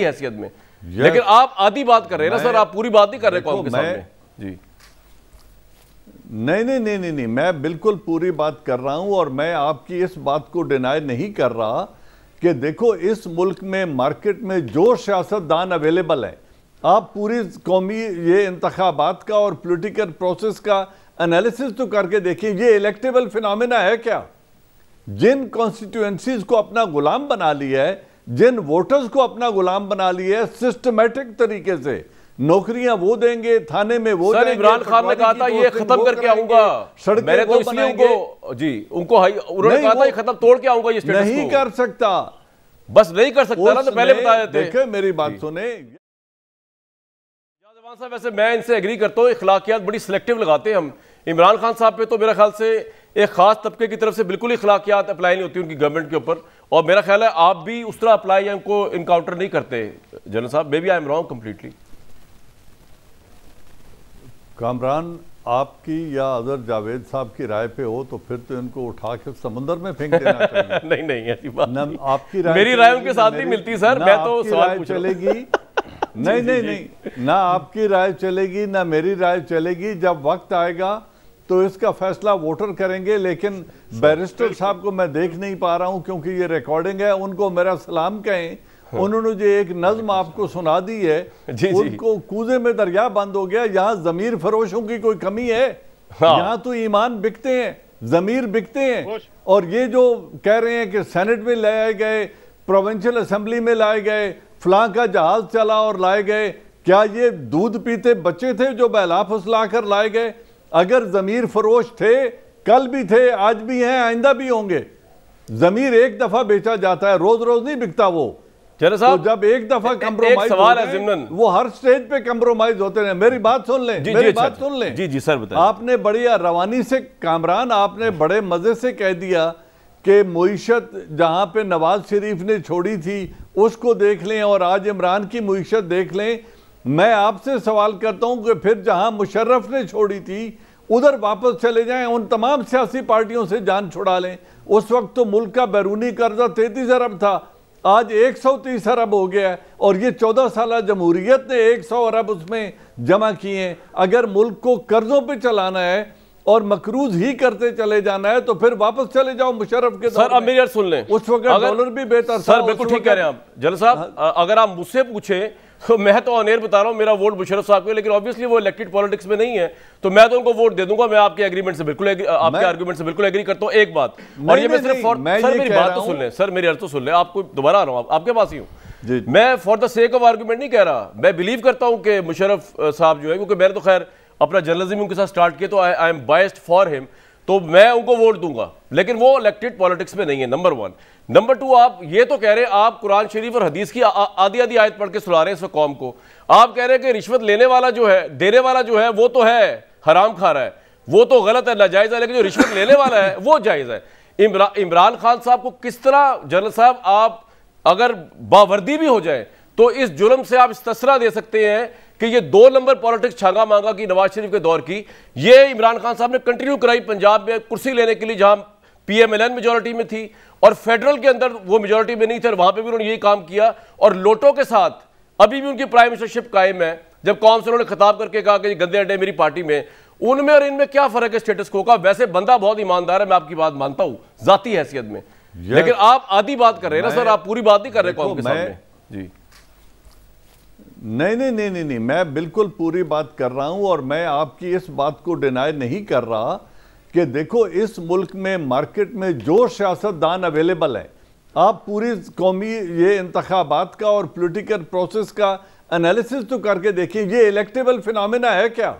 हैसियत में लेकिन आप आधी बात कर रहे हैं ना सर आप पूरी बात नहीं कर रहे कांग्रेस में जी नहीं नहीं नहीं नहीं नहीं मैं बिल्कुल पूरी बात कर रहा हूं और मैं आपकी इस बात को डिनाई नहीं कर रहा कि देखो इस मुल्क में मार्केट में जो सियासतदान अवेलेबल है आप पूरी कौमी ये इंतबात का और पोलिटिकल प्रोसेस का एनालिसिस तो करके देखिए ये इलेक्टेबल फिनमिना है क्या जिन कॉन्स्टिट्यूएंसीज को अपना गुलाम बना लिया है जिन वोटर्स को अपना गुलाम बना लिया है सिस्टमेटिक तरीके से नौकरियां वो देंगे थाने में वो सर इमरान खान ने कहा था ये खत्म करके आऊंगा सड़क तो उनको जी उनको उन्होंने कहा था ये खत्म तोड़ के आऊंगा ये नहीं कर सकता बस नहीं कर सकता ना तो पहले बताया देखे मेरी बात सुने साहब वैसे मैं इनसे एग्री करता हूँ इखलाकियात बड़ी सिलेक्टिव लगाते हैं हम इमरान खान साहब पे तो मेरे ख्याल से एक खास तबके की तरफ से बिल्कुल ही अप्लाई नहीं होती उनकी गवर्नमेंट के ऊपर और मेरा ख्याल है आप भी उस तरह अप्लाई उनको इनकाउंटर नहीं करते जनरल साहब maybe I am wrong completely Kamran आपकी या अदर जावेद साहब की राय पे हो तो फिर तो इनको उठा के समंदर में फेंक देना चाहिए नहीं नहीं ऐसी बात नहीं। आपकी राय मेरी राय उनके साथ नहीं मिलती सर मैं तो सवाल चलेगी नहीं नहीं नहीं ना आपकी राय चलेगी ना मेरी राय चलेगी जब वक्त आएगा तो इसका फैसला वोटर करेंगे लेकिन बैरिस्टर साहब को मैं देख नहीं पा रहा हूं क्योंकि ये रिकॉर्डिंग है उनको मेरा सलाम कहें हाँ। उन्होंने जो एक हाँ, नज्म आपको सुना दी है जी, उनको कूजे में दरिया बंद हो गया यहाँ जमीर फरोशों की कोई कमी है हाँ। यहाँ तो ईमान बिकते हैं जमीर बिकते हैं और ये जो कह रहे हैं कि सेनेट में लाए गए प्रोविंशियल असेंबली में लाए गए फलां का जहाज चला और लाए गए क्या ये दूध पीते बच्चे थे जो बैला फुसला कर लाए गए अगर ज़मीर फरोश थे कल भी थे आज भी हैं आइंदा भी होंगे ज़मीर एक दफ़ा बेचा जाता है रोज़ रोज़ नहीं बिकता वो चलो साहब तो जब एक दफा कम्प्रोमाइज सवाल है जिमनन वो हर स्टेज पे कम्प्रोमाइज होते हैं मेरी बात सुन लें जी, मेरी जी, अच्छा, बात अच्छा। सुन लें जी जी सर बताएं आपने बढ़िया रवानी से कामरान आपने बड़े मज़े से कह दिया कि मीशत जहां पे नवाज शरीफ ने छोड़ी थी उसको देख लें और आज इमरान की मीशत देख लें मैं आपसे सवाल करता हूं कि फिर जहां मुशर्रफ ने छोड़ी थी उधर वापस चले जाएं उन तमाम सियासी पार्टियों से जान छुड़ा लें उस वक्त तो मुल्क का बैरूनी कर्जा तैंतीस अरब था आज 130 अरब हो गया है और ये 14 साल जमहूरियत ने 100 अरब उसमें जमा किए हैं अगर मुल्क को कर्जों पे चलाना है और मकरूज ही करते चले जाना है तो फिर वापस चले जाओ मुशरफ के सर अब मेरी सुन लें उस वक्त डॉलर भी बेहतर सर बिल्कुल ठीक कह रहे हैं आप जल साहब हाँ। अगर आप मुझसे पूछे तो मैं तो अनेर बता रहा हूं मेरा वोट मुशरफ साहब को लेकिन ऑब्वियसली वो इलेक्टेड पॉलिटिक्स में नहीं है तो मैं तो उनको वोट दे दूंगा मैं आपके एग्रीमेंट से बिल्कुल आपके आर्गूमेंट से बिल्कुल एग्री करता हूँ एक बात और ये मैं सिर्फ सर मेरी बात तो सुन लें सर मेरी अर्थ तो सुन लें आपको दोबारा आ रहा हूँ आपके पास ही हूँ मैं for the sake of argument नहीं कह रहा मैं बिलीव करता हूं कि मुशरफ साहब जो है क्योंकि मेरे तो खैर अपना जर्नलिज्म उनके साथ स्टार्ट किया तो I I am biased for him तो मैं उनको वोट दूंगा लेकिन वो इलेक्टेड पॉलिटिक्स में नहीं है नंबर वन नंबर टू आप ये तो कह रहे हैं आप कुरान शरीफ और हदीस की आधी आधी आयत पढ़ के सुना रहे हैं इस कौम को आप कह रहे हैं कि रिश्वत लेने वाला जो है देने वाला जो है वो तो है हराम खा रहा है वो तो गलत है नाजायज़ है लेकिन जो रिश्वत लेने वाला है वो जायज़ है इमरान खान साहब को किस तरह जनरल साहब आप अगर बावर्दी भी हो जाए तो इस जुल्म से आप इस तस्रा दे सकते हैं कि ये दो नंबर पॉलिटिक्स छागा मांगा की नवाज शरीफ के दौर की ये इमरान खान साहब ने कंटिन्यू कराई पंजाब में कुर्सी लेने के लिए जहां पीएमएलएन मेजोरिटी में थी और फेडरल के अंदर वो मेजोरिटी में नहीं थे और वहां पर भी उन्होंने यही काम किया और लोटो के साथ अभी भी उनकी प्राइम मिनिस्टरशिप कायम है जब कौम से उन्होंने खिताब करके कहा कि गंदे अड्डे मेरी पार्टी में उनमें और इनमें क्या फर्क है स्टेटस को का वैसे बंदा बहुत ईमानदार है मैं आपकी बात मानता हूं जाती हैसियत में लेकिन आप आधी बात कर रहे हैं ना सर आप पूरी बात नहीं कर रहे कौन के सामने जी नहीं नहीं नहीं नहीं नहीं मैं बिल्कुल पूरी बात कर रहा हूं और मैं आपकी इस बात को डिनाई नहीं कर रहा कि देखो इस मुल्क में मार्केट में जो सियासतदान अवेलेबल है आप पूरी कौमी ये इंतबात का और पोलिटिकल प्रोसेस का एनालिसिस तो करके देखिए ये इलेक्टेबल फिनमिना है क्या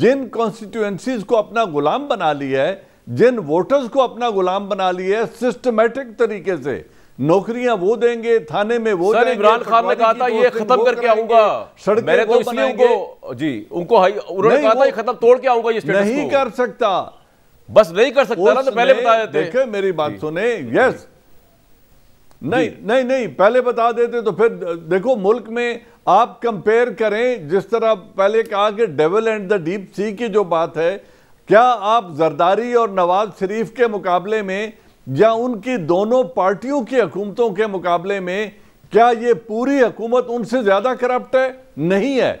जिन कॉन्स्टिट्यूंसीज को अपना गुलाम बना लिया है जिन वोटर्स को अपना गुलाम बना लिया है सिस्टमेटिक तरीके से नौकरियां वो देंगे थाने में वो सर इमरान खान ने कहा था ये खत्म करके आऊंगा सड़क मैंने तो इसलिए उनको जी उनको उन्होंने कहा था ये खत्म तोड़ के आऊंगा ये नहीं कर सकता बस नहीं कर सकता ना तो पहले बता देते देखे मेरी बात सुने यस नहीं नहीं नहीं पहले बता देते तो फिर देखो मुल्क में आप कंपेयर करें जिस तरह पहले कहा कि devil and the deep sea की जो बात है क्या आप जरदारी और नवाज शरीफ के मुकाबले में या उनकी दोनों पार्टियों की हुकूमतों के मुकाबले में क्या ये पूरी हुकूमत उनसे ज्यादा करप्ट है नहीं है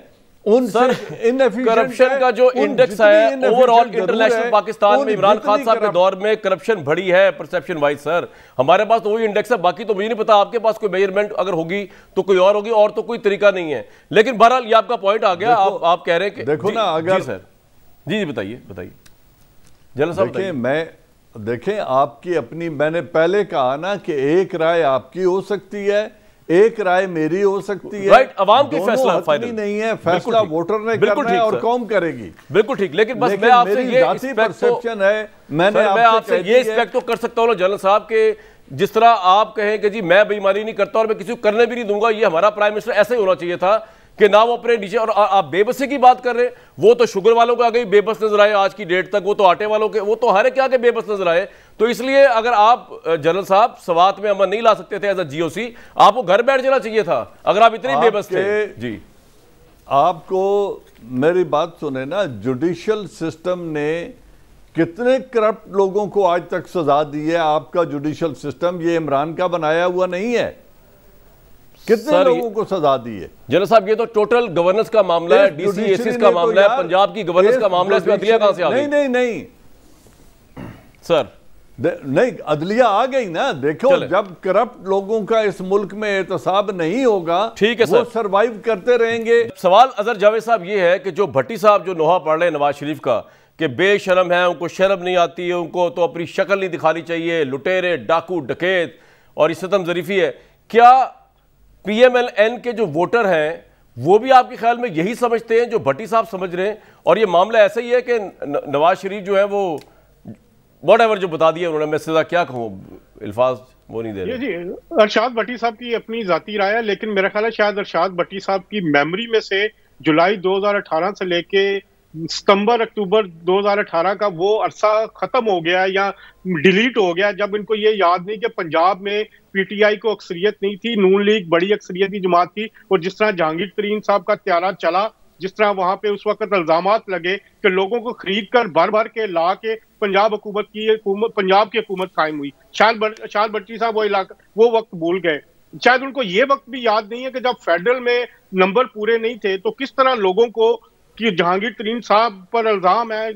उन सर करप्शन का जो इंडेक्स है ओवरऑल इंटरनेशनल पाकिस्तान में इमरान खान साहब के दौर में करप्शन बढ़ी है परसेप्शन वाइज सर हमारे पास तो वही इंडेक्स है बाकी तो मुझे नहीं पता आपके पास कोई मेजरमेंट अगर होगी तो कोई और होगी और तो कोई तरीका नहीं है लेकिन बहरहाल ये आपका पॉइंट आ गया आप आप कह रहे हैं कि देखो ना अगर सर जी जी बताइए बताइए जनरल साहब मैं देखें आपकी अपनी मैंने पहले कहा ना कि एक राय आपकी हो सकती है एक राय मेरी हो सकती है राइट अवाम की फैसला फाइनल नहीं है फैसला वोटर ने करना है और कौन करेगी बिल्कुल ठीक लेकिन बस लेकिन मैं आपसे ये परसेप्शन तो- है मैंने मैं आपसे ये एक्सपेक्ट तो कर सकता हूँ जनरल साहब के जिस तरह आप कहें कि जी मैं बेईमानी नहीं करता और मैं किसी को करने भी नहीं दूंगा ये हमारा प्राइम मिनिस्टर ऐसे ही होना चाहिए था कि वो अपने नीचे और आप बेबसी की बात कर रहे हैं वो तो शुगर वालों को आ गई बेबस नजर आए आज की डेट तक वो तो आटे वालों के वो तो हर एक आगे बेबस नजर आए तो इसलिए अगर आप जनरल साहब सवात में अमन नहीं ला सकते थे एज अ जीओसी आपको घर बैठ जाना चाहिए था अगर आप इतनी बेबस थे जी आपको मेरी बात सुने ना जुडिशल सिस्टम ने कितने करप्ट लोगों को आज तक सजा दी है आपका जुडिशल सिस्टम ये इमरान का बनाया हुआ नहीं है कितने लोगों को सजा दी है जनरल साहब ये तो टोटल गवर्नेंस का मामला है डीसी तो एसिस का मामला है पंजाब की गवर्नेंस का मामला है अदलिया कहां से आ गई नहीं नहीं नहीं सर नहीं अदलिया आ गई ना देखो जब करप्ट लोगों का इस मुल्क में एहतसाब नहीं होगा ठीक है सर सरवाइव करते रहेंगे सवाल अजहर जावेद साहब ये है कि जो भट्टी साहब जो नोहा पढ़ रहे नवाज शरीफ का कि बेशरम है उनको शर्म नहीं आती है उनको तो अपनी शक्ल नहीं दिखानी चाहिए लुटेरे डाकू डकेत और इस सतम जरीफी है क्या पीएमएलएन के जो वोटर हैं वो भी आपके ख्याल में यही समझते हैं जो भट्टी साहब समझ रहे हैं और ये मामला ऐसा ही है कि नवाज शरीफ जो है वो वट एवर जो बता दिया उन्होंने मैं सीधा क्या कहूँ अल्फाज वो नहीं दे रहे जी अरशाद भट्टी साहब की अपनी जाती राय है लेकिन मेरा ख्याल है शायद अरशाद भट्टी साहब की मेमोरी में से जुलाई 2018 से लेके सितंबर अक्टूबर 2018 का वो अरसा खत्म हो गया या डिलीट हो गया जब इनको ये याद नहीं कि पंजाब में पीटीआई को अक्सरियत नहीं थी नून लीग बड़ी अक्सरियत की जमात थी और जिस तरह जहांगीर तरीन साहब का त्यारा चला जिस तरह वहां पे उस वक्त इल्जाम लगे कि लोगों को खरीद कर भर भर के ला के पंजाब हुकूमत की पंजाब की हुकूमत कायम हुई शायद शायद बट्टी साहब वो इलाका वो वक्त भूल गए शायद उनको ये वक्त भी याद नहीं है कि जब फेडरल में नंबर पूरे नहीं थे तो किस तरह लोगों को कि जहांगीर तरीन साहब पर इल्जाम है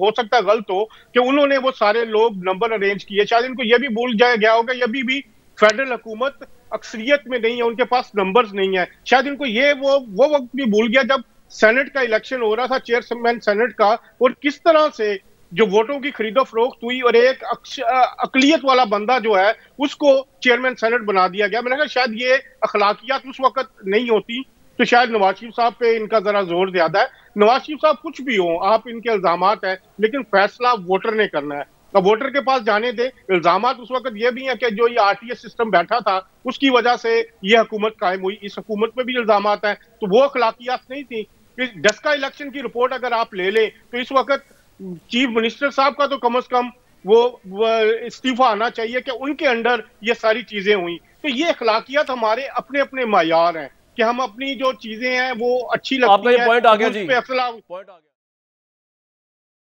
हो सकता है गलत हो कि उन्होंने वो सारे लोग नंबर अरेंज किए शायद इनको ये भी भूल जाया गया होगा अभी भी फेडरल हुकूमत अक्सरियत में नहीं है उनके पास नंबर्स नहीं है शायद इनको ये वो वो वक्त भी भूल गया जब सेनेट का इलेक्शन हो रहा था चेयरमैन सेनेट का और किस तरह से जो वोटों की खरीदो फरोख्त हुई और एक अकलियत वाला बंदा जो है उसको चेयरमैन सेनेट बना दिया गया मैंने कहा शायद ये अखलाकियात उस वक्त नहीं होती तो शायद नवाज शरीफ साहब पे इनका जरा जोर ज्यादा है नवाज शरीफ साहब कुछ भी हो आप इनके इल्जाम है लेकिन फैसला वोटर ने करना है अब वोटर के पास जाने दे इल्जाम उस वक्त ये भी है कि जो ये आर सिस्टम बैठा था उसकी वजह से ये हुकूमत कायम हुई इस हुकूमत में भी इल्जाम है तो वो अखलाकियात नहीं थी डस्का इलेक्शन की रिपोर्ट अगर आप ले लें तो इस वक्त चीफ मिनिस्टर साहब का तो कम अज कम वो इस्तीफा आना चाहिए कि उनके अंडर ये सारी चीजें हुई तो ये अखलाकियात हमारे अपने अपने मैार हैं कि हम अपनी जो चीजें हैं वो अच्छी लगती है पॉइंट आ गया जी पॉइंट आ गया